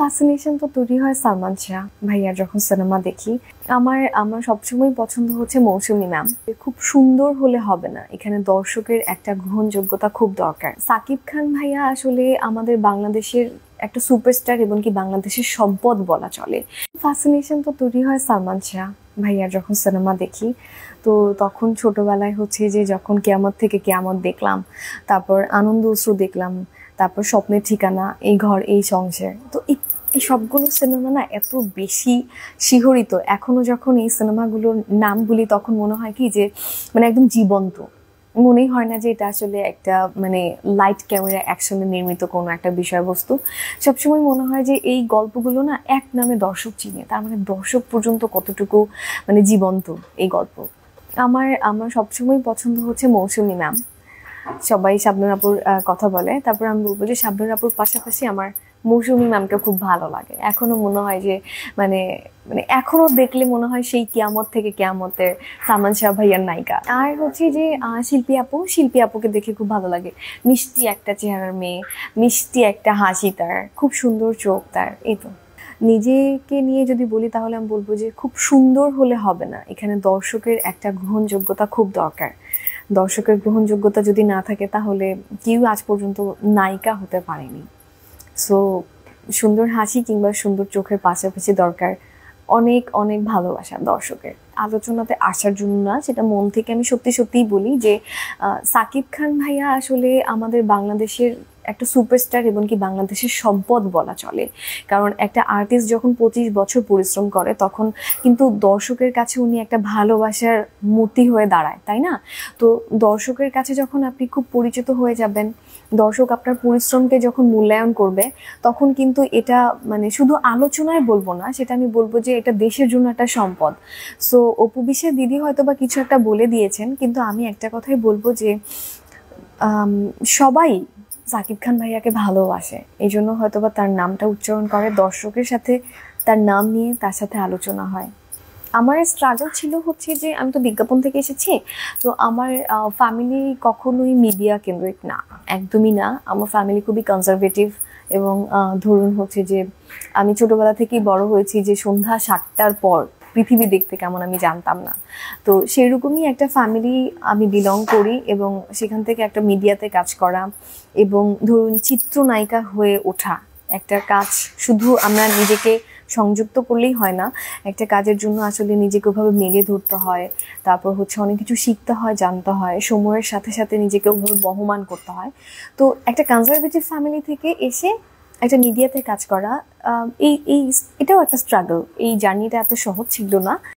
fascination তো তৈরি হয় সালমান শাহ ভাইয়া যখন সিনেমা দেখি আমার আমার সবসময় পছন্দ হচ্ছে মৌসুমী ম্যাম খুব সুন্দর হলে হবে না এখানে দর্শকের একটা গ্রহণযোগ্যতা খুব দরকার সাকিব খান ভাইয়া আসলে আমাদের বাংলাদেশের একটা সুপারস্টার এবং কি বাংলাদেশের সম্পদ বলা চলে ফ্যাসিনেশন তো তৈরি হয় সালমান শাহ ভাইয়া যখন সিনেমা দেখি তো তখন ছোটবেলায় হচ্ছে যে যখন কেয়ামত থেকে কেয়ামত দেখলাম তারপর আনন্দ উৎসু দেখলাম তারপর স্বপ্নের ঠিকানা এই ঘর এই সংসার তো এই এই সবগুলো সিনেমা না এত বেশি শিহরিত এখনও যখন এই সিনেমাগুলোর নাম বলি তখন মনে হয় কি যে মানে একদম জীবন্ত মনেই হয় না যে এটা আসলে একটা মানে লাইট ক্যামেরা অ্যাকশনে নির্মিত কোনো একটা বিষয়বস্তু সবসময় মনে হয় যে এই গল্পগুলো না এক নামে দর্শক চিনে তার মানে দর্শক পর্যন্ত কতটুকু মানে জীবন্ত এই গল্প আমার আমার সবসময় পছন্দ হচ্ছে মৌসুমী ম্যাম সবাই সাবনুর আপুর কথা বলে তারপর আমি বলবো যে সাবনুর আপুর পাশাপাশি আমার মৌসুমি ম্যামকে খুব ভালো লাগে এখনও মনে হয় যে মানে মানে এখনও দেখলে মনে হয় সেই কিয়ামত থেকে কিয়ামতের সামান শাহ ভাইয়ার নায়িকা আর হচ্ছে যে শিল্পী আপু শিল্পী আপুকে দেখে খুব ভালো লাগে মিষ্টি একটা চেহারার মেয়ে মিষ্টি একটা হাসি তার খুব সুন্দর চোখ তার এই তো নিজেকে নিয়ে যদি বলি তাহলে আমি বলবো যে খুব সুন্দর হলে হবে না এখানে দর্শকের একটা গ্রহণযোগ্যতা খুব দরকার দর্শকের গ্রহণযোগ্যতা যদি না থাকে তাহলে কেউ আজ পর্যন্ত নায়িকা হতে পারেনি সো সুন্দর হাসি কিংবা সুন্দর চোখের পাশাপাশি দরকার অনেক অনেক ভালোবাসা দর্শকের আলোচনাতে আসার জন্য না সেটা মন থেকে আমি সত্যি সত্যিই বলি যে সাকিব খান ভাইয়া আসলে আমাদের বাংলাদেশের একটা সুপারস্টার এবং কি বাংলাদেশের সম্পদ বলা চলে কারণ একটা আর্টিস্ট যখন পঁচিশ বছর পরিশ্রম করে তখন কিন্তু দর্শকের কাছে উনি একটা ভালোবাসার মূর্তি হয়ে দাঁড়ায় তাই না তো দর্শকের কাছে যখন আপনি খুব পরিচিত হয়ে যাবেন দর্শক আপনার পরিশ্রমকে যখন মূল্যায়ন করবে তখন কিন্তু এটা মানে শুধু আলোচনায় বলবো না সেটা আমি বলবো যে এটা দেশের জন্য একটা সম্পদ সো অপু বিশ্বের দিদি হয়তো বা কিছু একটা বলে দিয়েছেন কিন্তু আমি একটা কথাই বলবো যে সবাই সাকিব খান ভাইয়াকে ভালোবাসে এই জন্য হয়তো বা তার নামটা উচ্চারণ করে দর্শকের সাথে তার নাম নিয়ে তার সাথে আলোচনা হয় আমার স্ট্রাগল ছিল হচ্ছে যে আমি তো বিজ্ঞাপন থেকে এসেছি তো আমার ফ্যামিলি কখনোই মিডিয়া কেন্দ্রিক না একদমই না আমার ফ্যামিলি খুবই কনজারভেটিভ এবং ধরুন হচ্ছে যে আমি ছোটোবেলা থেকেই বড় হয়েছি যে সন্ধ্যা সাতটার পর পৃথিবী দেখতে কেমন আমি জানতাম না তো সেরকমই একটা ফ্যামিলি আমি বিলং করি এবং সেখান থেকে একটা মিডিয়াতে কাজ করা এবং ধরুন চিত্রনায়িকা হয়ে ওঠা একটা কাজ শুধু আমরা নিজেকে সংযুক্ত করলেই হয় না একটা কাজের জন্য আসলে নিজেকে ওভাবে মেলে ধরতে হয় তারপর হচ্ছে অনেক কিছু শিখতে হয় জানতে হয় সময়ের সাথে সাথে নিজেকে ওভাবে বহমান করতে হয় তো একটা কনজারভেটিভ ফ্যামিলি থেকে এসে একটা মিডিয়াতে কাজ করা এই এই এটাও একটা স্ট্রাগল এই জার্নিটা এত সহজ ছিল না